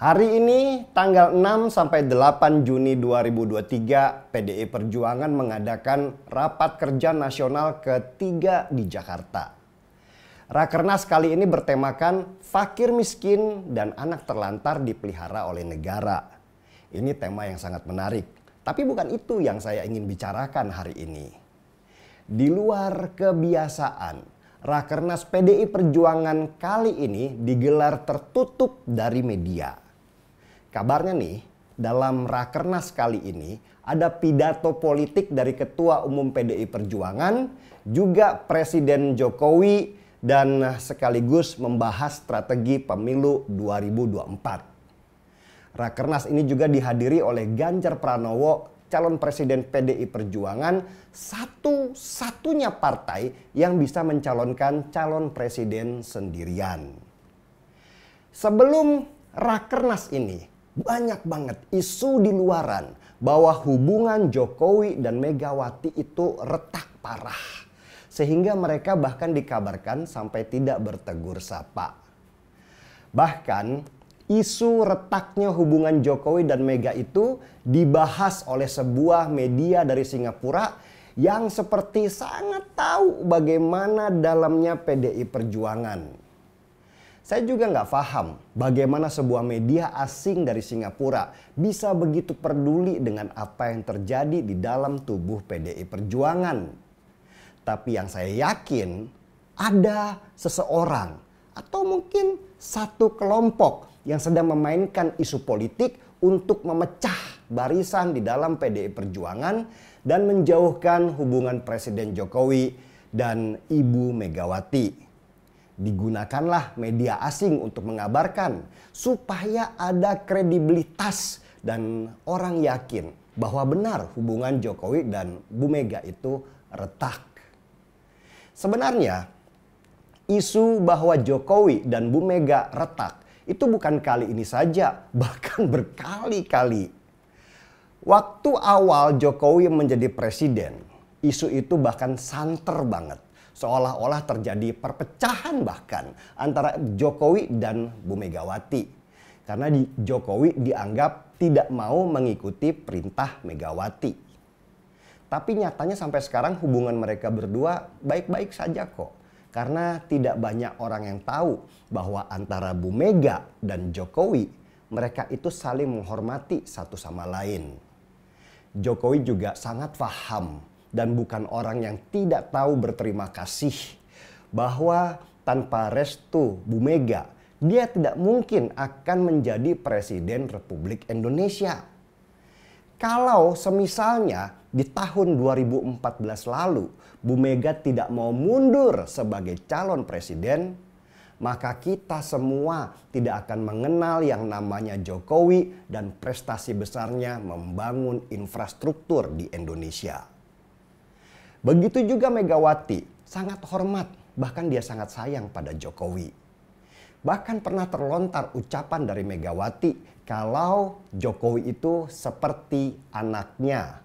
Hari ini tanggal 6 sampai 8 Juni 2023 PDI Perjuangan mengadakan rapat kerja nasional ketiga di Jakarta. Rakernas kali ini bertemakan fakir miskin dan anak terlantar dipelihara oleh negara. Ini tema yang sangat menarik, tapi bukan itu yang saya ingin bicarakan hari ini. Di luar kebiasaan, Rakernas PDI Perjuangan kali ini digelar tertutup dari media. Kabarnya nih, dalam rakernas kali ini ada pidato politik dari Ketua Umum PDI Perjuangan, juga Presiden Jokowi dan sekaligus membahas strategi pemilu 2024. Rakernas ini juga dihadiri oleh Ganjar Pranowo calon presiden PDI Perjuangan satu-satunya partai yang bisa mencalonkan calon presiden sendirian. Sebelum Rakernas ini, banyak banget isu di luaran bahwa hubungan Jokowi dan Megawati itu retak parah. Sehingga mereka bahkan dikabarkan sampai tidak bertegur sapa. Bahkan isu retaknya hubungan Jokowi dan Mega itu dibahas oleh sebuah media dari Singapura yang seperti sangat tahu bagaimana dalamnya PDI Perjuangan saya juga nggak paham bagaimana sebuah media asing dari Singapura bisa begitu peduli dengan apa yang terjadi di dalam tubuh PDI Perjuangan. Tapi yang saya yakin ada seseorang atau mungkin satu kelompok yang sedang memainkan isu politik untuk memecah barisan di dalam PDI Perjuangan dan menjauhkan hubungan Presiden Jokowi dan Ibu Megawati digunakanlah media asing untuk mengabarkan supaya ada kredibilitas dan orang yakin bahwa benar hubungan Jokowi dan Bu Mega itu retak. Sebenarnya isu bahwa Jokowi dan Bu Mega retak itu bukan kali ini saja, bahkan berkali-kali. Waktu awal Jokowi menjadi presiden, isu itu bahkan santer banget seolah-olah terjadi perpecahan bahkan antara Jokowi dan Bu Megawati karena di, Jokowi dianggap tidak mau mengikuti perintah Megawati. Tapi nyatanya sampai sekarang hubungan mereka berdua baik-baik saja kok. Karena tidak banyak orang yang tahu bahwa antara Bu Mega dan Jokowi mereka itu saling menghormati satu sama lain. Jokowi juga sangat paham dan bukan orang yang tidak tahu berterima kasih. Bahwa tanpa restu Bu Mega, dia tidak mungkin akan menjadi Presiden Republik Indonesia. Kalau semisalnya di tahun 2014 lalu Bu Mega tidak mau mundur sebagai calon presiden, maka kita semua tidak akan mengenal yang namanya Jokowi dan prestasi besarnya membangun infrastruktur di Indonesia. Begitu juga Megawati sangat hormat, bahkan dia sangat sayang pada Jokowi. Bahkan pernah terlontar ucapan dari Megawati kalau Jokowi itu seperti anaknya.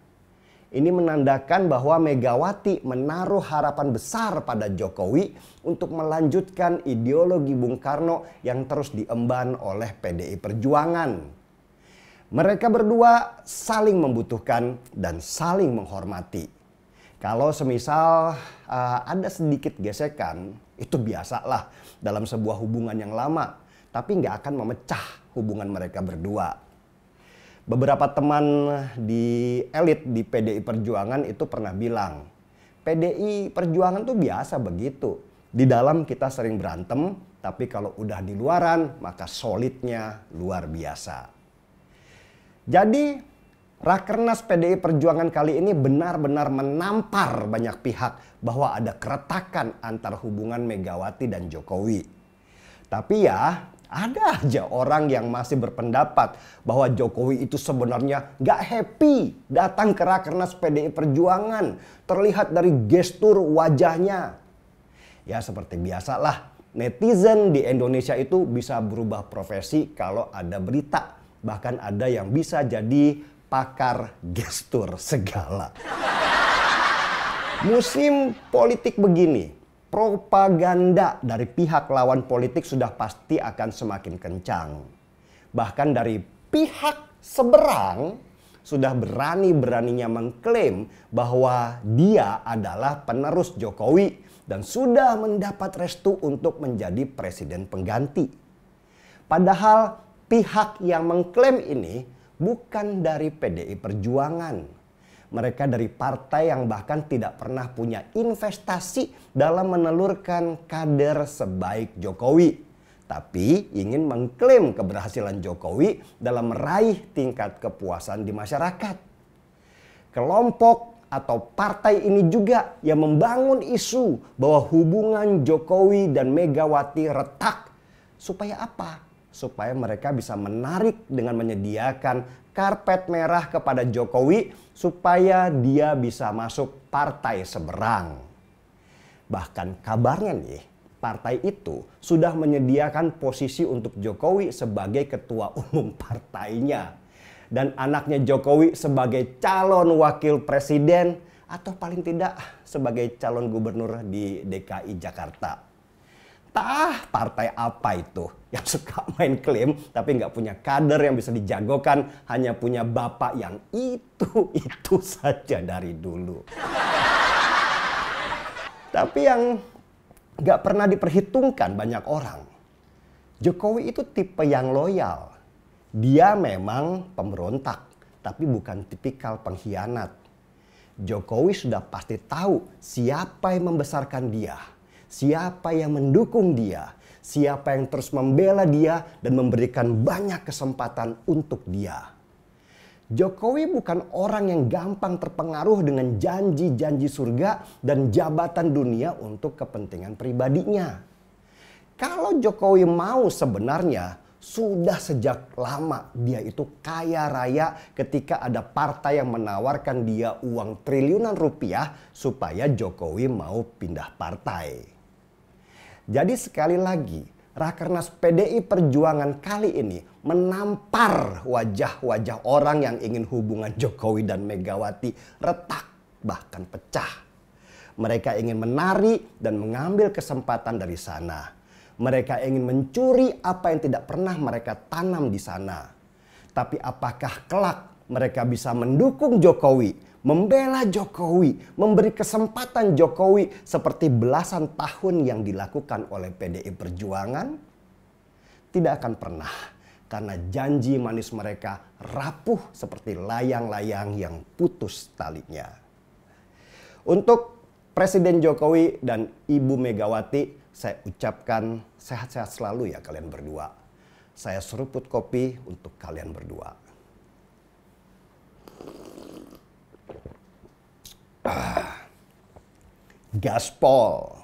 Ini menandakan bahwa Megawati menaruh harapan besar pada Jokowi untuk melanjutkan ideologi Bung Karno yang terus diemban oleh PDI Perjuangan. Mereka berdua saling membutuhkan dan saling menghormati. Kalau semisal uh, ada sedikit gesekan, itu biasalah dalam sebuah hubungan yang lama, tapi nggak akan memecah hubungan mereka berdua. Beberapa teman di elit di PDI Perjuangan itu pernah bilang, PDI Perjuangan tuh biasa begitu. Di dalam kita sering berantem, tapi kalau udah di luaran maka solidnya luar biasa. Jadi Rakernas PDI Perjuangan kali ini benar-benar menampar banyak pihak bahwa ada keretakan antar hubungan Megawati dan Jokowi. Tapi ya, ada aja orang yang masih berpendapat bahwa Jokowi itu sebenarnya gak happy datang ke Rakernas PDI Perjuangan. Terlihat dari gestur wajahnya. Ya seperti biasalah, netizen di Indonesia itu bisa berubah profesi kalau ada berita. Bahkan ada yang bisa jadi pakar gestur segala. Musim politik begini, propaganda dari pihak lawan politik sudah pasti akan semakin kencang. Bahkan dari pihak seberang sudah berani-beraninya mengklaim bahwa dia adalah penerus Jokowi dan sudah mendapat restu untuk menjadi presiden pengganti. Padahal pihak yang mengklaim ini bukan dari PDI Perjuangan. Mereka dari partai yang bahkan tidak pernah punya investasi dalam menelurkan kader sebaik Jokowi, tapi ingin mengklaim keberhasilan Jokowi dalam meraih tingkat kepuasan di masyarakat. Kelompok atau partai ini juga yang membangun isu bahwa hubungan Jokowi dan Megawati retak. Supaya apa? supaya mereka bisa menarik dengan menyediakan karpet merah kepada Jokowi supaya dia bisa masuk partai seberang. Bahkan kabarnya nih, partai itu sudah menyediakan posisi untuk Jokowi sebagai ketua umum partainya dan anaknya Jokowi sebagai calon wakil presiden atau paling tidak sebagai calon gubernur di DKI Jakarta entah partai apa itu yang suka main klaim tapi nggak punya kader yang bisa dijagokan hanya punya bapak yang itu itu saja dari dulu tapi yang nggak pernah diperhitungkan banyak orang Jokowi itu tipe yang loyal dia memang pemberontak tapi bukan tipikal pengkhianat Jokowi sudah pasti tahu siapa yang membesarkan dia siapa yang mendukung dia, siapa yang terus membela dia dan memberikan banyak kesempatan untuk dia. Jokowi bukan orang yang gampang terpengaruh dengan janji-janji surga dan jabatan dunia untuk kepentingan pribadinya. Kalau Jokowi mau sebenarnya sudah sejak lama dia itu kaya raya ketika ada partai yang menawarkan dia uang triliunan rupiah supaya Jokowi mau pindah partai. Jadi sekali lagi, Rakernas PDI Perjuangan kali ini menampar wajah-wajah orang yang ingin hubungan Jokowi dan Megawati retak bahkan pecah. Mereka ingin menari dan mengambil kesempatan dari sana. Mereka ingin mencuri apa yang tidak pernah mereka tanam di sana. Tapi apakah kelak mereka bisa mendukung Jokowi membela Jokowi, memberi kesempatan Jokowi seperti belasan tahun yang dilakukan oleh PDI Perjuangan, tidak akan pernah karena janji manis mereka rapuh seperti layang-layang yang putus talinya. Untuk Presiden Jokowi dan Ibu Megawati, saya ucapkan sehat-sehat selalu ya kalian berdua. Saya seruput kopi untuk kalian berdua. Gaspar.